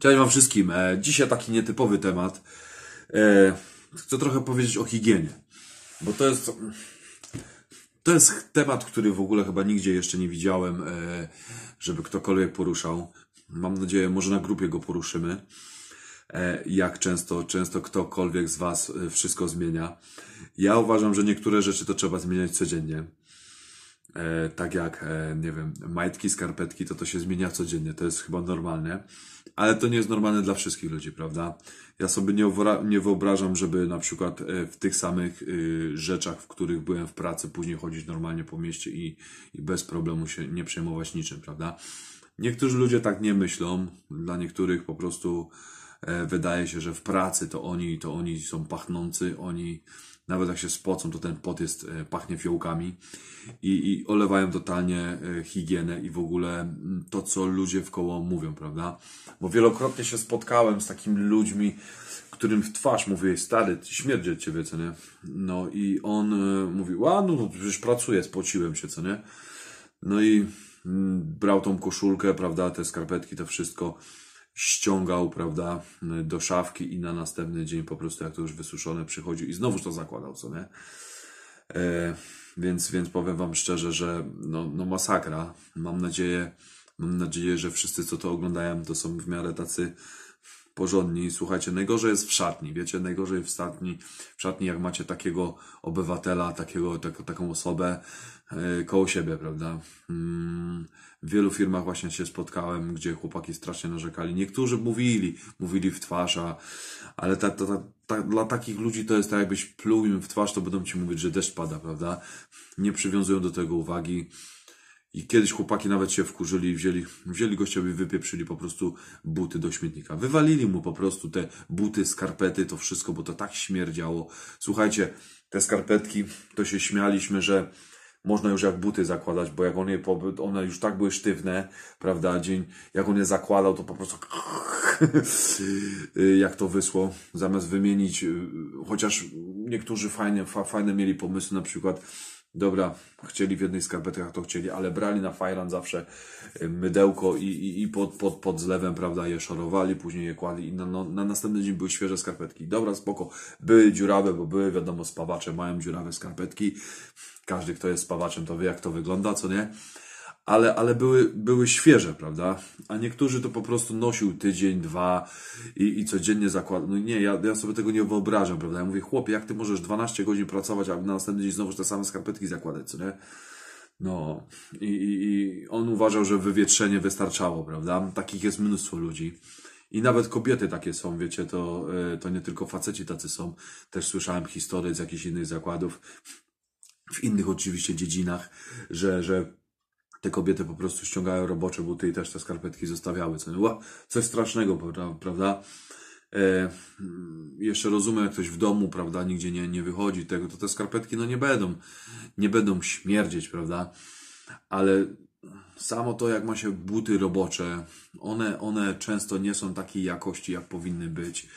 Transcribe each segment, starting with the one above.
Cześć Wam wszystkim. E, dzisiaj taki nietypowy temat. E, chcę trochę powiedzieć o higienie, bo to jest, to jest temat, który w ogóle chyba nigdzie jeszcze nie widziałem, e, żeby ktokolwiek poruszał. Mam nadzieję, może na grupie go poruszymy. Jak często, często ktokolwiek z Was wszystko zmienia. Ja uważam, że niektóre rzeczy to trzeba zmieniać codziennie. E, tak jak, e, nie wiem, majtki, skarpetki, to to się zmienia codziennie, to jest chyba normalne, ale to nie jest normalne dla wszystkich ludzi, prawda? Ja sobie nie wyobrażam, żeby na przykład e, w tych samych y, rzeczach, w których byłem w pracy, później chodzić normalnie po mieście i, i bez problemu się nie przejmować niczym, prawda? Niektórzy ludzie tak nie myślą, dla niektórych po prostu wydaje się, że w pracy to oni, to oni są pachnący, oni nawet jak się spocą, to ten pot jest, e, pachnie fiołkami i, i olewają totalnie e, higienę i w ogóle mm, to, co ludzie w koło mówią, prawda? Bo wielokrotnie się spotkałem z takimi ludźmi, którym w twarz mówię, stary, śmierdzi od ciebie, co nie? No i on e, mówił, a no, no przecież pracuję, spociłem się, co nie? No i mm, brał tą koszulkę, prawda, te skarpetki, to wszystko ściągał, prawda, do szafki i na następny dzień po prostu jak to już wysuszone przychodził i znowuż to zakładał, co nie? E, więc, więc powiem Wam szczerze, że no, no masakra. Mam nadzieję, mam nadzieję, że wszyscy, co to oglądają, to są w miarę tacy porządni. Słuchajcie, najgorzej jest w szatni, wiecie, najgorzej w szatni, w szatni jak macie takiego obywatela, takiego, tak, taką osobę yy, koło siebie, prawda? Yy, w wielu firmach właśnie się spotkałem, gdzie chłopaki strasznie narzekali. Niektórzy mówili, mówili w twarz, a, ale ta, ta, ta, ta, dla takich ludzi to jest tak, jakbyś pluł im w twarz, to będą ci mówić, że deszcz pada, prawda? Nie przywiązują do tego uwagi. I kiedyś chłopaki nawet się wkurzyli i wzięli, wzięli i wypieprzyli po prostu buty do śmietnika. Wywalili mu po prostu te buty, skarpety, to wszystko, bo to tak śmierdziało. Słuchajcie, te skarpetki, to się śmialiśmy, że można już jak buty zakładać, bo jak on je, one już tak były sztywne, prawda, dzień, jak on je zakładał, to po prostu jak to wysło, zamiast wymienić, y, chociaż niektórzy fajne, fa, fajne mieli pomysły, na przykład dobra, chcieli w jednej skarpetkach, to chcieli, ale brali na fajran zawsze y, mydełko i, i, i pod, pod, pod zlewem, prawda, je szorowali, później je kładli i na, no, na następny dzień były świeże skarpetki. Dobra, spoko, były dziurawe, bo były, wiadomo, spawacze mają dziurawe skarpetki. Każdy, kto jest spawaczem, to wie, jak to wygląda, co nie? ale, ale były, były świeże, prawda? A niektórzy to po prostu nosił tydzień, dwa i, i codziennie zakładał. No nie, ja, ja sobie tego nie wyobrażam, prawda? Ja mówię, chłopie, jak ty możesz 12 godzin pracować, a na następny dzień znowu te same skarpetki zakładać, co nie? No i, i, i on uważał, że wywietrzenie wystarczało, prawda? Takich jest mnóstwo ludzi. I nawet kobiety takie są, wiecie, to, e, to nie tylko faceci tacy są. Też słyszałem historię z jakichś innych zakładów, w innych oczywiście dziedzinach, że, że te kobiety po prostu ściągały robocze buty i też te skarpetki zostawiały. Co, Ła, coś strasznego, prawda? E, mm, jeszcze rozumiem, jak ktoś w domu, prawda, nigdzie nie, nie wychodzi tego, to te skarpetki no nie będą, nie będą śmierdzieć, prawda? Ale samo to, jak ma się buty robocze, one, one często nie są takiej jakości, jak powinny być.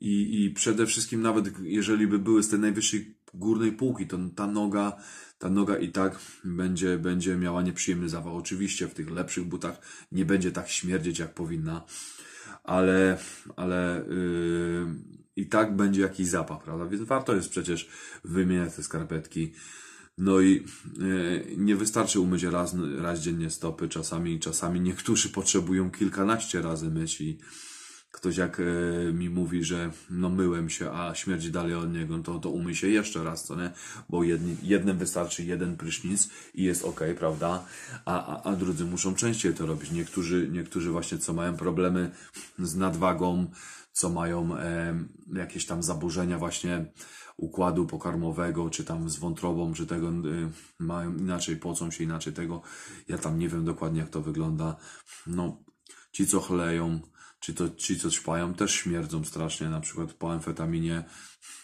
I, I przede wszystkim, nawet jeżeli by były z tej najwyższej górnej półki, to ta noga, ta noga i tak będzie, będzie miała nieprzyjemny zawał. Oczywiście w tych lepszych butach nie będzie tak śmierdzieć, jak powinna, ale, ale yy, i tak będzie jakiś zapach, prawda? Więc warto jest przecież wymieniać te skarpetki. No i yy, nie wystarczy umyć raz, raz dziennie stopy, czasami, czasami niektórzy potrzebują kilkanaście razy myśli ktoś jak e, mi mówi, że no myłem się, a śmierdzi dalej od niego, to, to umy się jeszcze raz, co nie? Bo jedni, jednym wystarczy jeden prysznic i jest ok, prawda? A, a, a drudzy muszą częściej to robić. Niektórzy, niektórzy właśnie, co mają problemy z nadwagą, co mają e, jakieś tam zaburzenia właśnie układu pokarmowego, czy tam z wątrobą, czy tego y, mają inaczej, pocą się inaczej tego. Ja tam nie wiem dokładnie, jak to wygląda. No, ci co chleją, czy to ci, co śpają, też śmierdzą strasznie. Na przykład po amfetaminie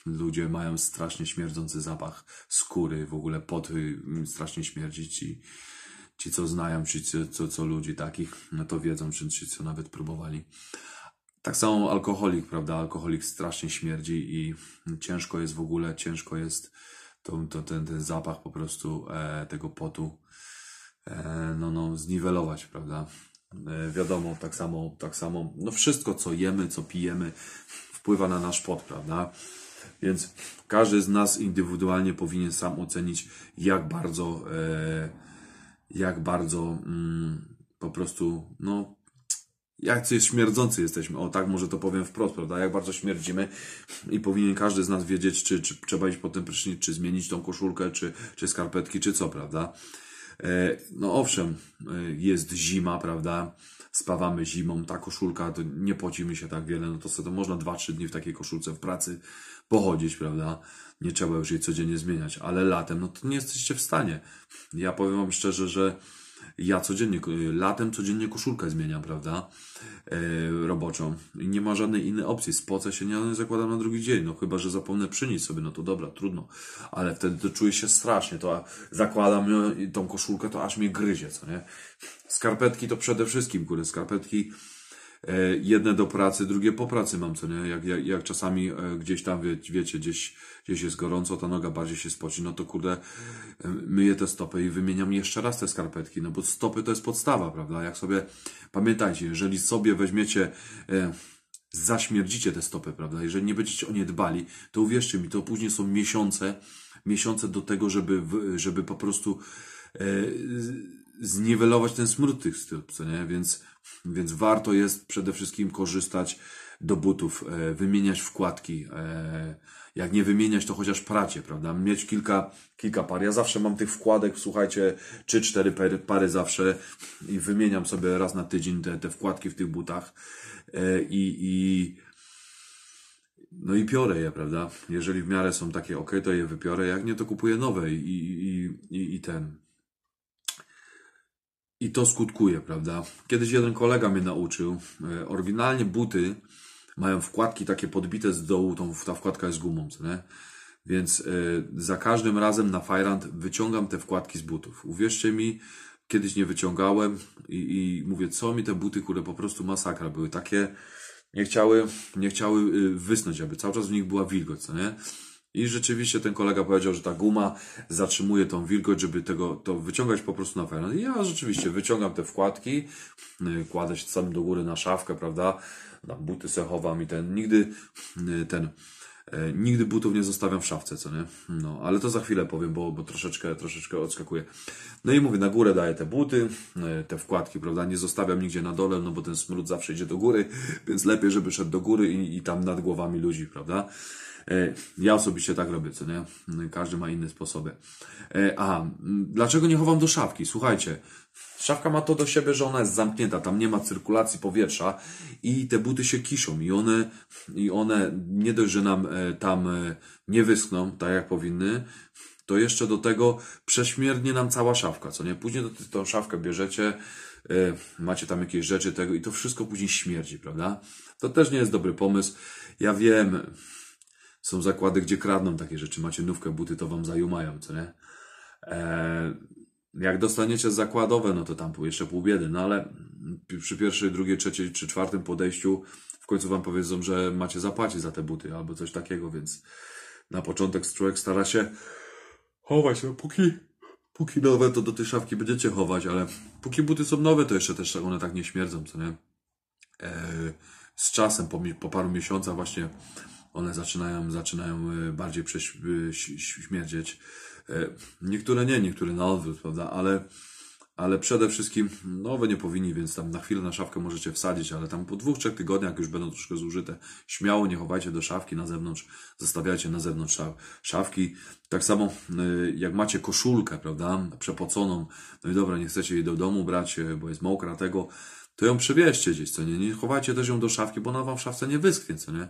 ludzie mają strasznie śmierdzący zapach skóry, w ogóle pot y, strasznie śmierdzi ci. Ci, co znają, ci, co, co ludzi takich, no to wiedzą, czy ci, co nawet próbowali. Tak samo alkoholik, prawda? Alkoholik strasznie śmierdzi i ciężko jest w ogóle, ciężko jest to, to ten, ten zapach po prostu e, tego potu e, no, no, zniwelować, prawda? E, wiadomo, tak samo, tak samo, no wszystko co jemy, co pijemy wpływa na nasz pot, prawda? Więc każdy z nas indywidualnie powinien sam ocenić, jak bardzo, e, jak bardzo mm, po prostu, no, jak jest śmierdzący jesteśmy. O, tak może to powiem wprost, prawda? Jak bardzo śmierdzimy i powinien każdy z nas wiedzieć, czy, czy trzeba iść po ten prysznic, czy zmienić tą koszulkę, czy, czy skarpetki, czy co, prawda? E, no owszem, e, jest zima, prawda? Spawamy zimą, ta koszulka, to nie pocimy się tak wiele, no to sobie to można 2-3 dni w takiej koszulce w pracy pochodzić, prawda? Nie trzeba już jej codziennie zmieniać, ale latem, no to nie jesteście w stanie. Ja powiem Wam szczerze, że ja codziennie, y, latem codziennie koszulkę zmieniam, prawda? Yy, roboczą. I nie ma żadnej innej opcji. Spocę się, nie zakładam na drugi dzień. No chyba, że zapomnę przynieść sobie, no to dobra, trudno. Ale wtedy to czuję się strasznie. To zakładam no, tą koszulkę, to aż mnie gryzie, co nie? Skarpetki to przede wszystkim, kurde, skarpetki E, jedne do pracy, drugie po pracy mam, co nie? Jak, jak, jak czasami e, gdzieś tam, wie, wiecie, gdzieś, gdzieś jest gorąco, ta noga bardziej się spoci, no to kurde, e, myję te stopy i wymieniam jeszcze raz te skarpetki, no bo stopy to jest podstawa, prawda? Jak sobie, pamiętajcie, jeżeli sobie weźmiecie... E, zaśmierdzicie te stopy, prawda? Jeżeli nie będziecie o nie dbali, to uwierzcie mi, to później są miesiące, miesiące do tego, żeby, żeby po prostu e, zniwelować ten smród tych stóp, co nie? Więc więc warto jest przede wszystkim korzystać do butów, e, wymieniać wkładki. E, jak nie wymieniać, to chociaż pracie, prawda? Mieć kilka, kilka par. Ja zawsze mam tych wkładek, słuchajcie, 3-4 pary, pary zawsze i wymieniam sobie raz na tydzień te, te wkładki w tych butach. E, I, i no i piorę je, prawda? Jeżeli w miarę są takie ok, to je wypiorę, jak nie, to kupuję nowe i, i, i, i ten. I to skutkuje, prawda? Kiedyś jeden kolega mnie nauczył. E, oryginalnie buty mają wkładki takie podbite z dołu, tą, ta wkładka jest gumą, co nie? Więc y, za każdym razem na Fajrant wyciągam te wkładki z butów. Uwierzcie mi, kiedyś nie wyciągałem i, i mówię, co mi te buty, które po prostu masakra były takie, nie chciały, nie chciały e, wysnąć, aby cały czas w nich była wilgoć, co nie? I rzeczywiście ten kolega powiedział, że ta guma zatrzymuje tą wilgoć, żeby tego, to wyciągać po prostu na pełno. I ja rzeczywiście wyciągam te wkładki, y, kładę się sam do góry na szafkę, prawda, na buty se chowam i ten, nigdy y, ten, y, Nigdy butów nie zostawiam w szafce, co nie? No, ale to za chwilę powiem, bo, bo troszeczkę, troszeczkę odskakuję. No i mówię, na górę daję te buty, te wkładki, prawda? Nie zostawiam nigdzie na dole, no bo ten smród zawsze idzie do góry, więc lepiej, żeby szedł do góry i, i tam nad głowami ludzi, prawda? E, ja osobiście tak robię, co nie? E, każdy ma inne sposoby. E, A, dlaczego nie chowam do szafki? Słuchajcie, szafka ma to do siebie, że ona jest zamknięta, tam nie ma cyrkulacji powietrza i te buty się kiszą i one, i one nie dość, że nam tam nie wyschną, tak jak powinny, to jeszcze do tego prześmiernie nam cała szafka, co nie? Później do, tą szafkę bierzecie, macie tam jakieś rzeczy tego i to wszystko później śmierdzi, prawda? To też nie jest dobry pomysł. Ja wiem, są zakłady, gdzie kradną takie rzeczy. Macie nówkę, buty to wam zajumają, co nie? E, jak dostaniecie zakładowe, no to tam jeszcze pół biedy, no ale przy pierwszej, drugiej, trzeciej czy czwartym podejściu w końcu wam powiedzą, że macie zapłacić za te buty albo coś takiego, więc na początek człowiek stara się chować, no póki, póki nowe, to do tej szafki będziecie chować, ale póki buty są nowe, to jeszcze też one tak nie śmierdzą, co nie? E, z czasem, po, po paru miesiącach właśnie one zaczynają, zaczynają e, bardziej prześmierdzieć. E, e, niektóre nie, niektóre na odwrót, prawda? Ale ale przede wszystkim nowe nie powinni, więc tam na chwilę na szafkę możecie wsadzić, ale tam po dwóch, trzech tygodniach już będą troszkę zużyte. Śmiało nie chowajcie do szafki na zewnątrz, zostawiajcie na zewnątrz szafki. Tak samo y, jak macie koszulkę, prawda, przepoconą, no i dobra, nie chcecie jej do domu brać, y, bo jest mokra tego, to ją przewieźcie gdzieś, co nie? Nie chowajcie też ją do szafki, bo ona wam w szafce nie wyschnie, co nie?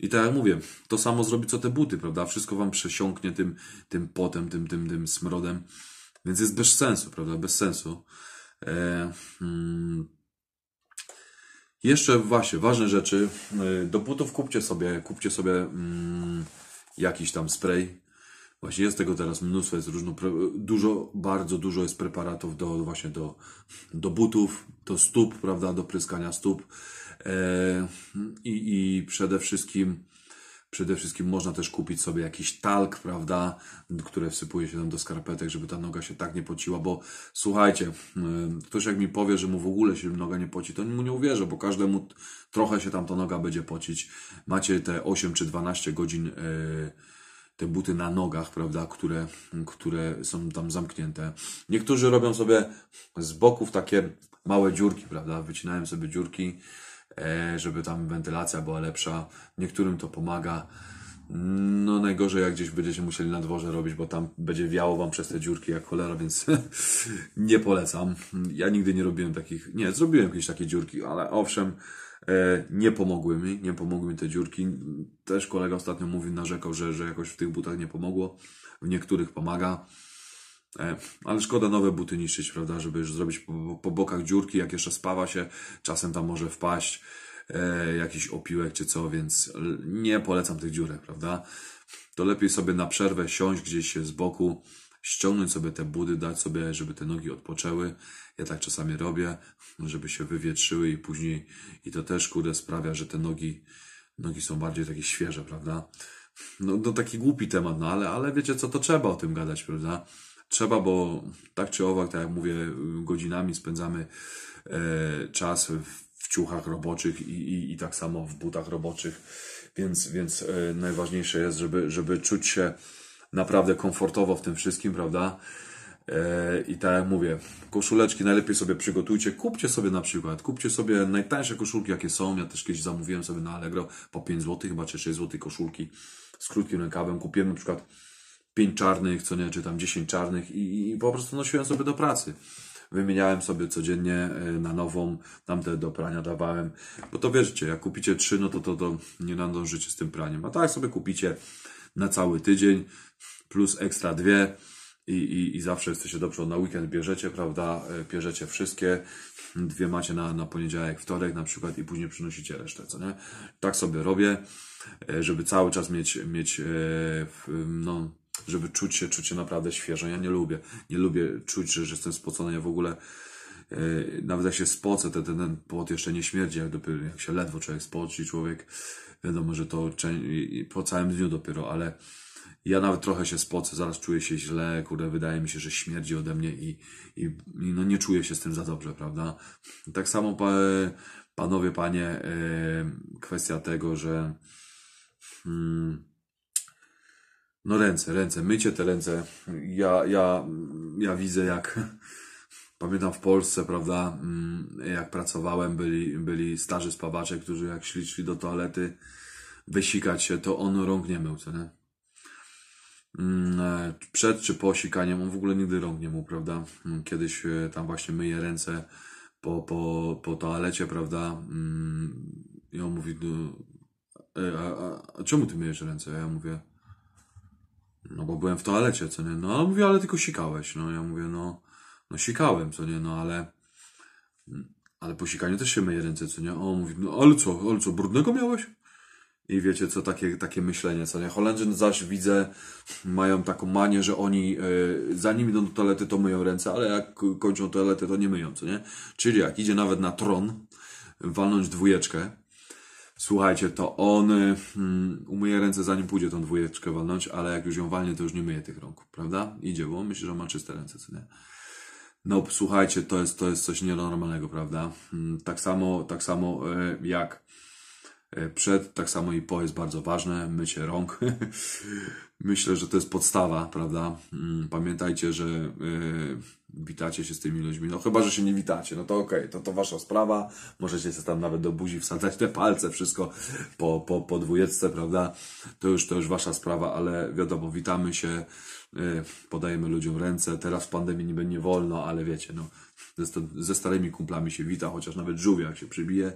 I tak jak mówię, to samo zrobi co te buty, prawda? Wszystko wam przesiąknie tym, tym potem, tym, tym, tym smrodem. Więc jest bez sensu, prawda? Bez sensu. E, hmm. Jeszcze właśnie, ważne rzeczy. E, do butów kupcie sobie, kupcie sobie mm, jakiś tam spray. Właśnie jest tego teraz mnóstwo, jest różno, dużo, bardzo dużo jest preparatów do właśnie do, do butów, do stóp, prawda, do pryskania stóp. E, i, I przede wszystkim Przede wszystkim można też kupić sobie jakiś talk, prawda, które wsypuje się tam do skarpetek, żeby ta noga się tak nie pociła, bo słuchajcie, y, ktoś jak mi powie, że mu w ogóle się noga nie poci, to mu nie uwierzę, bo każdemu trochę się tam ta noga będzie pocić. Macie te 8 czy 12 godzin y, te buty na nogach, prawda, które, które są tam zamknięte. Niektórzy robią sobie z boków takie małe dziurki, prawda, wycinają sobie dziurki, E, żeby tam wentylacja była lepsza. Niektórym to pomaga. No najgorzej jak gdzieś będziecie musieli na dworze robić, bo tam będzie wiało wam przez te dziurki jak cholera, więc nie polecam. Ja nigdy nie robiłem takich, nie, zrobiłem jakieś takie dziurki, ale owszem, e, nie pomogły mi, nie pomogły mi te dziurki. Też kolega ostatnio mówił, narzekał, że, że jakoś w tych butach nie pomogło. W niektórych pomaga. E, ale szkoda nowe buty niszczyć, prawda, żeby już zrobić po, po bokach dziurki, jak jeszcze spawa się, czasem tam może wpaść e, jakiś opiłek czy co, więc nie polecam tych dziurek, prawda? To lepiej sobie na przerwę siąść gdzieś z boku, ściągnąć sobie te budy, dać sobie, żeby te nogi odpoczęły. Ja tak czasami robię, żeby się wywietrzyły i później, i to też kurde sprawia, że te nogi, nogi są bardziej takie świeże, prawda? No, no taki głupi temat, no ale, ale wiecie co, to trzeba o tym gadać, prawda? trzeba, bo tak czy owak, tak jak mówię, godzinami spędzamy e, czas w ciuchach roboczych i, i, i tak samo w butach roboczych, więc, więc e, najważniejsze jest, żeby, żeby czuć się naprawdę komfortowo w tym wszystkim, prawda? E, I tak jak mówię, koszuleczki najlepiej sobie przygotujcie. Kupcie sobie na przykład, kupcie sobie najtańsze koszulki, jakie są. Ja też kiedyś zamówiłem sobie na Allegro po 5 zł, chyba czy 6 zł koszulki z krótkim rękawem. Kupiłem na przykład 5 czarnych, co nie, czy tam 10 czarnych i, i po prostu nosiłem sobie do pracy. Wymieniałem sobie codziennie e, na nową, tamte do prania dawałem. Bo to wiecie, jak kupicie 3, no to, to, to nie nadążycie z tym praniem. A tak sobie kupicie na cały tydzień, plus ekstra dwie i, i, i zawsze jesteście dobrze na weekend bierzecie, prawda? E, bierzecie wszystkie, dwie macie na, na poniedziałek, wtorek na przykład i później przynosicie resztę, co nie? Tak sobie robię, e, żeby cały czas mieć, mieć no, żeby czuć się, czuć się naprawdę świeżo. Ja nie lubię, nie lubię czuć, że, że jestem spocony. Ja w ogóle yy, nawet jak się spocę, to ten, ten pot jeszcze nie śmierdzi, jak, dopiero, jak się ledwo człowiek spoci, człowiek, wiadomo, że to po całym dniu dopiero, ale ja nawet trochę się spocę, zaraz czuję się źle, kurde, wydaje mi się, że śmierdzi ode mnie i, i, i no nie czuję się z tym za dobrze, prawda? Tak samo, pa, panowie, panie, yy, kwestia tego, że... Hmm, no ręce, ręce, mycie te ręce. Ja, ja, ja widzę jak, pamiętam w Polsce, prawda, mm, jak pracowałem, byli, byli starzy spawacze, którzy jak szli, do toalety wysikać się, to on rąk nie mył, co nie? Mm, e, przed czy po sikaniem, on w ogóle nigdy rąk nie mył, prawda? Mm, kiedyś e, tam właśnie myje ręce po, po, po toalecie, prawda? I on mówi, no, e, a, a, a czemu ty myjesz ręce? Ja mówię, no bo byłem w toalecie, co nie, no on mówi, ale tylko sikałeś, no ja mówię, no, no sikałem, co nie, no ale, ale po sikaniu też się myje ręce, co nie, o, mówi, no ale co, ale co, brudnego miałeś? I wiecie co, takie, takie myślenie, co nie? Holendrzy zaś widzę, mają taką manię, że oni yy, zanim idą do toalety, to myją ręce, ale jak kończą toaletę, to nie myją, co nie? Czyli jak idzie nawet na tron, walnąć dwójeczkę, Słuchajcie, to on hmm, umyje ręce zanim pójdzie tą dwójeczkę walnąć, ale jak już ją walnie, to już nie myje tych rąk, prawda? Idzie, bo myślę, że ma czyste ręce, co nie? No, słuchajcie, to jest, to jest coś nienormalnego, prawda? Hmm, tak samo, tak samo e, jak e, przed, tak samo i po jest bardzo ważne, mycie rąk. Myślę, że to jest podstawa, prawda? Hmm, pamiętajcie, że e, witacie się z tymi ludźmi. No chyba, że się nie witacie, no to okej, okay, to to wasza sprawa. Możecie sobie tam nawet do buzi wsadzać te palce, wszystko po, po, po dwójeczce, prawda? To już, to już wasza sprawa, ale wiadomo, witamy się, y, podajemy ludziom ręce. Teraz w pandemii niby nie wolno, ale wiecie, no ze, starymi kumplami się wita, chociaż nawet żółwia jak się przybije,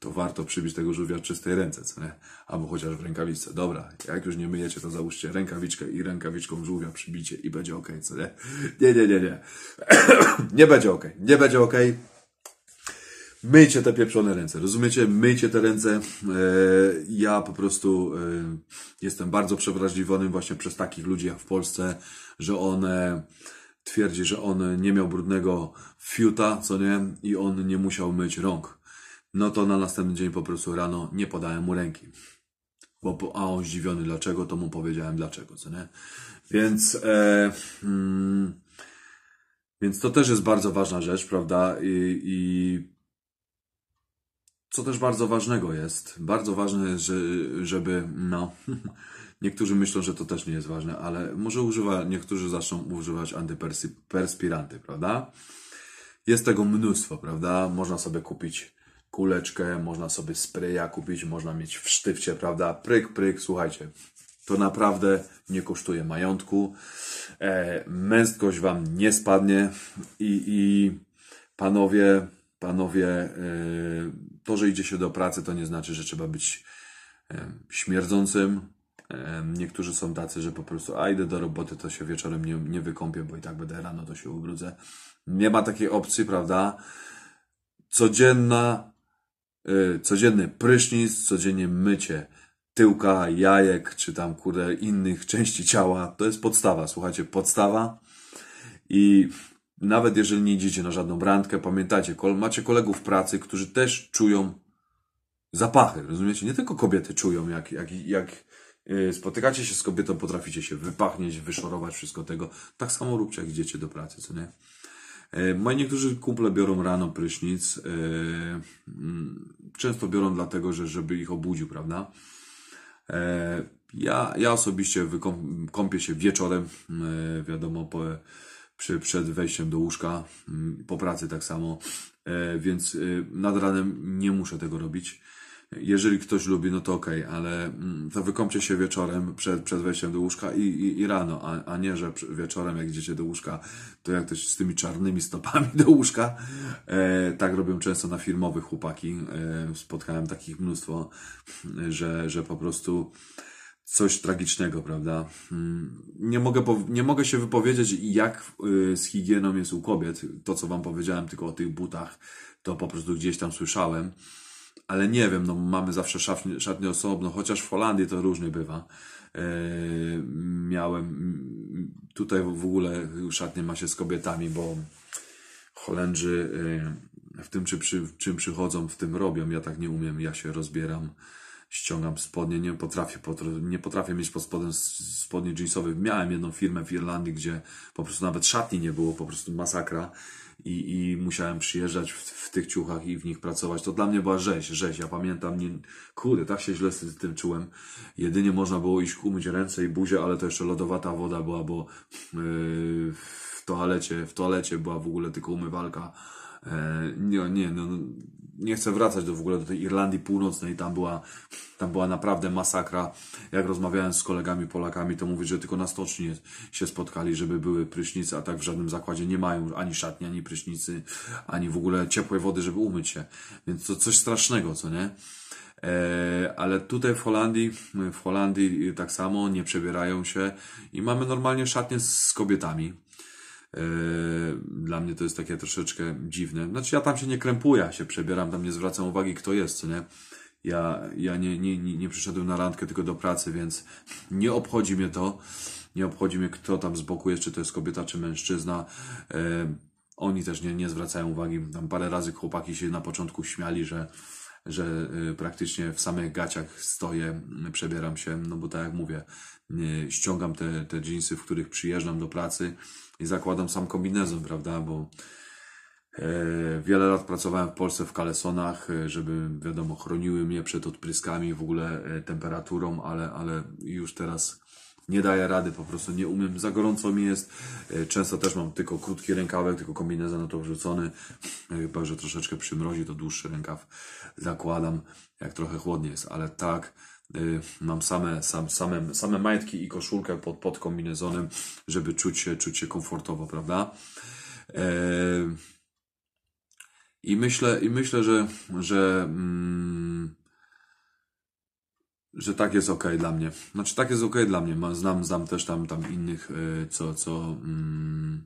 to warto przybić tego żółwia w czystej ręce, co nie? Albo chociaż w rękawiczce. Dobra, jak już nie myjecie, to załóżcie rękawiczkę i rękawiczką żółwia przybicie i będzie ok, co nie? Nie, nie, nie, nie. nie będzie ok, nie będzie ok. Myjcie te pieprzone ręce, rozumiecie? Myjcie te ręce. E, ja po prostu e, jestem bardzo przewrażliwionym właśnie przez takich ludzi jak w Polsce, że one twierdzi, że on nie miał brudnego fiuta, co nie, i on nie musiał myć rąk. No to na następny dzień po prostu rano nie podałem mu ręki. Bo, a on zdziwiony dlaczego, to mu powiedziałem dlaczego, co nie. Więc, e, mm, więc to też jest bardzo ważna rzecz, prawda? I, i co też bardzo ważnego jest, bardzo ważne jest, że, żeby, no, Niektórzy myślą, że to też nie jest ważne, ale może używa, niektórzy zaczną używać antyperspiranty, prawda? Jest tego mnóstwo, prawda? Można sobie kupić kuleczkę, można sobie spraya kupić, można mieć w sztywcie, prawda? Pryk, pryk, słuchajcie. To naprawdę nie kosztuje majątku. E, męskość wam nie spadnie i, i panowie, panowie, e, to, że idzie się do pracy, to nie znaczy, że trzeba być e, śmierdzącym, Niektórzy są tacy, że po prostu a idę do roboty, to się wieczorem nie, nie wykąpię, bo i tak będę rano, to się ubrudzę. Nie ma takiej opcji, prawda? Codzienna, y, codzienny prysznic, codziennie mycie tyłka, jajek, czy tam kurde innych części ciała. To jest podstawa, słuchajcie, podstawa. I nawet jeżeli nie idziecie na żadną randkę, pamiętajcie, macie kolegów pracy, którzy też czują zapachy, rozumiecie? Nie tylko kobiety czują, jak, jak, jak Y, spotykacie się z kobietą, potraficie się wypachnieć, wyszorować wszystko tego. Tak samo róbcie, jak idziecie do pracy, co nie? Y, moi niektórzy kumple biorą rano prysznic. Y, mm, często biorą dlatego, że żeby ich obudził, prawda? Ja, ja osobiście kąpię się wieczorem, wiadomo, po, przy, przed wejściem do łóżka, mm, po pracy tak samo, więc nad ranem nie muszę tego robić jeżeli ktoś lubi, no to okej, okay, ale mm, to wykąpcie się wieczorem przed, przed wejściem do łóżka i, i, i rano, a, a, nie, że wieczorem jak idziecie do łóżka, to jak ktoś z tymi czarnymi stopami do łóżka. E, tak robią często na firmowych chłopaki. E, spotkałem takich mnóstwo, że, że po prostu coś tragicznego, prawda? Mm, nie mogę, nie mogę się wypowiedzieć, jak y, z higieną jest u kobiet. To, co Wam powiedziałem, tylko o tych butach, to po prostu gdzieś tam słyszałem ale nie wiem, no mamy zawsze szatnie, szatnię osobno, chociaż w Holandii to różnie bywa. E, miałem, tutaj w ogóle szatnie ma się z kobietami, bo Holendrzy e, w tym, czy przy, czym przychodzą, w tym robią. Ja tak nie umiem, ja się rozbieram, ściągam spodnie, nie potrafię, nie potrafię mieć pod spodem spodni jeansowych. Miałem jedną firmę w Irlandii, gdzie po prostu nawet szatni nie było, po prostu masakra i, i musiałem przyjeżdżać w, w, tych ciuchach i w nich pracować. To dla mnie była rzeź, rzeź. Ja pamiętam, nie, kurde, tak się źle z tym czułem. Jedynie można było iść umyć ręce i buzię, ale to jeszcze lodowata woda była, bo yy, w toalecie, w toalecie była w ogóle tylko umywalka. Yy, nie, nie, no, nie chcę wracać do w ogóle do tej Irlandii Północnej, tam była, tam była naprawdę masakra. Jak rozmawiałem z kolegami Polakami, to mówię, że tylko na stoczni się spotkali, żeby były prysznice, a tak w żadnym zakładzie nie mają ani szatni, ani prysznicy, ani w ogóle ciepłej wody, żeby umyć się. Więc to coś strasznego, co nie? E, ale tutaj w Holandii, w Holandii tak samo nie przebierają się i mamy normalnie szatnie z kobietami. Yy, dla mnie to jest takie troszeczkę dziwne. Znaczy ja tam się nie krępuję, się przebieram, tam nie zwracam uwagi kto jest, co nie? Ja, ja nie, nie, nie, nie przyszedłem na randkę tylko do pracy, więc nie obchodzi mnie to. Nie obchodzi mnie kto tam z boku jest, czy to jest kobieta, czy mężczyzna. Yy, oni też nie, nie zwracają uwagi. Tam parę razy chłopaki się na początku śmiali, że że y, praktycznie w samych gaciach stoję, przebieram się, no bo tak jak mówię, y, ściągam te, te dżinsy, w których przyjeżdżam do pracy i zakładam sam kombinezon, prawda, bo e, Wiele lat pracowałem w Polsce w kalesonach, e, żeby, wiadomo, chroniły mnie przed odpryskami, w ogóle e, temperaturą, ale, ale już teraz nie daję rady, po prostu nie umiem, za gorąco mi jest. E, często też mam tylko krótki rękawek, tylko kombinezon na to wrzucony. E, chyba, że troszeczkę przymrozi, to dłuższy rękaw zakładam, jak trochę chłodnie jest, ale tak. E, mam same, sam, same, same majtki i koszulkę pod, pod kombinezonem, żeby czuć się, czuć się komfortowo, prawda? I myślę, i myślę że, że mm, że tak jest ok dla mnie. Znaczy tak jest ok dla mnie. Znam, znam też tam, tam innych, e, co, co, mm,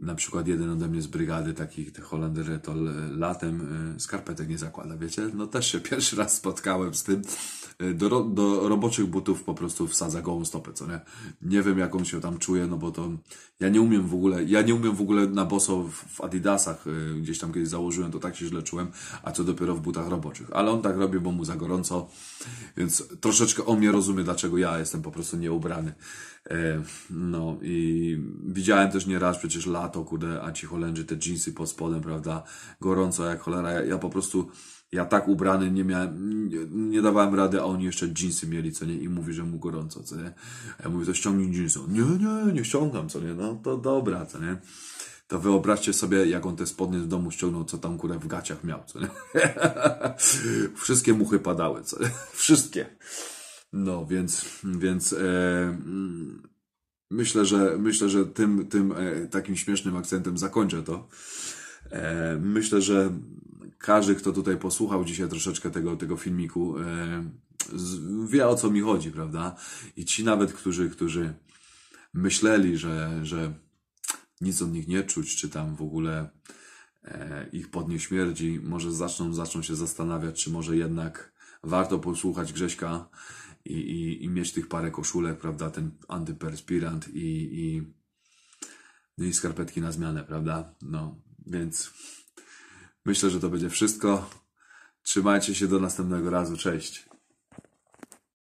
na przykład jeden ode mnie z brygady takich tych Holenderzy to latem y, skarpetek nie zakłada, wiecie? No też się pierwszy raz spotkałem z tym. Y, do, do roboczych butów po prostu wsadza gołą stopę, co nie? Nie wiem jak on się tam czuje, no bo to ja nie umiem w ogóle, ja nie umiem w ogóle na boso w, adidasach y, gdzieś tam kiedyś założyłem, to tak się źle czułem, a co dopiero w butach roboczych. Ale on tak robi, bo mu za gorąco, więc troszeczkę on mnie rozumie, dlaczego ja jestem po prostu nieubrany. E, no i widziałem też nieraz przecież lat to kurde, a ci Holendrzy te jeansy pod spodem, prawda, gorąco jak cholera, ja, ja po prostu, ja tak ubrany nie miałem, nie, nie, dawałem rady, a oni jeszcze jeansy mieli, co nie, i mówi, że mu gorąco, co nie, a ja mówię, to ściągnij jeansy, nie, nie, nie ściągam, co nie, no to dobra, co nie, to wyobraźcie sobie, jak on te spodnie z domu ściągnął, co tam kurę w gaciach miał. Co nie? Wszystkie muchy padały, co nie? Wszystkie. No, więc, więc e, Myślę, że, myślę, że tym, tym e, takim śmiesznym akcentem zakończę to. E, myślę, że każdy, kto tutaj posłuchał dzisiaj troszeczkę tego, tego filmiku, e, wie o co mi chodzi, prawda? I ci nawet, którzy, którzy myśleli, że, że nic od nich nie czuć, czy tam w ogóle ich pod śmierdzi, może zaczną, zaczną się zastanawiać, czy może jednak warto posłuchać Grześka i, i, i mieć tych parę koszulek, prawda, ten antyperspirant i, i, no i skarpetki na zmianę, prawda? No, więc myślę, że to będzie wszystko. Trzymajcie się do następnego razu. Cześć.